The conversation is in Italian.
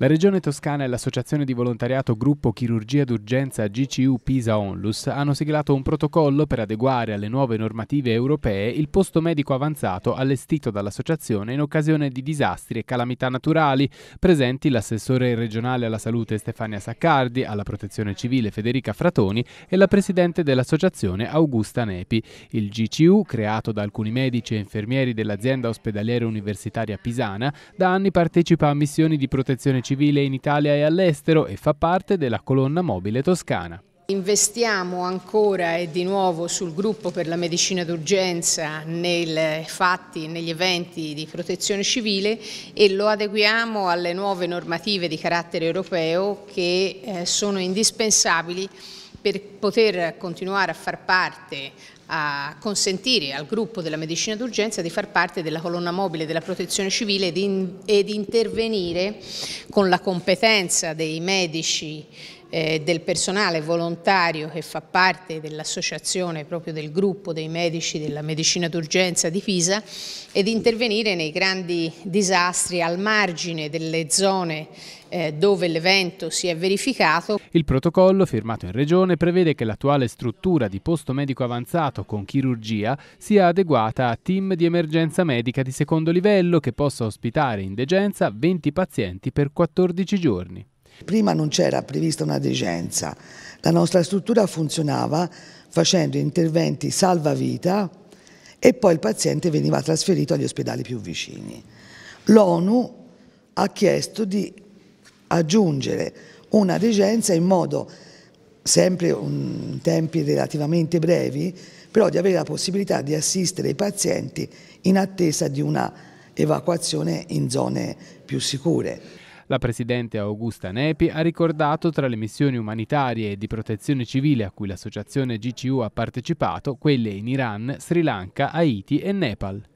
La Regione Toscana e l'Associazione di Volontariato Gruppo Chirurgia d'Urgenza GCU Pisa Onlus hanno siglato un protocollo per adeguare alle nuove normative europee il posto medico avanzato allestito dall'Associazione in occasione di disastri e calamità naturali, presenti l'assessore regionale alla salute Stefania Saccardi, alla protezione civile Federica Fratoni e la presidente dell'Associazione Augusta Nepi. Il GCU, creato da alcuni medici e infermieri dell'azienda ospedaliera universitaria pisana, da anni partecipa a missioni di protezione civile civile in Italia e all'estero e fa parte della colonna mobile toscana. Investiamo ancora e di nuovo sul gruppo per la medicina d'urgenza nei fatti, negli eventi di protezione civile e lo adeguiamo alle nuove normative di carattere europeo che eh, sono indispensabili per poter continuare a far parte, a consentire al gruppo della medicina d'urgenza di far parte della colonna mobile della protezione civile ed, in, ed intervenire con la competenza dei medici eh, del personale volontario che fa parte dell'associazione proprio del gruppo dei medici della medicina d'urgenza di Pisa ed intervenire nei grandi disastri al margine delle zone eh, dove l'evento si è verificato. Il protocollo firmato in regione prevede che l'attuale struttura di posto medico avanzato con chirurgia sia adeguata a team di emergenza medica di secondo livello che possa ospitare in degenza 20 pazienti per 14 giorni. Prima non c'era prevista una degenza, la nostra struttura funzionava facendo interventi salvavita e poi il paziente veniva trasferito agli ospedali più vicini. L'ONU ha chiesto di aggiungere una degenza in modo, sempre in tempi relativamente brevi, però di avere la possibilità di assistere i pazienti in attesa di una evacuazione in zone più sicure. La presidente Augusta Nepi ha ricordato tra le missioni umanitarie e di protezione civile a cui l'associazione GCU ha partecipato quelle in Iran, Sri Lanka, Haiti e Nepal.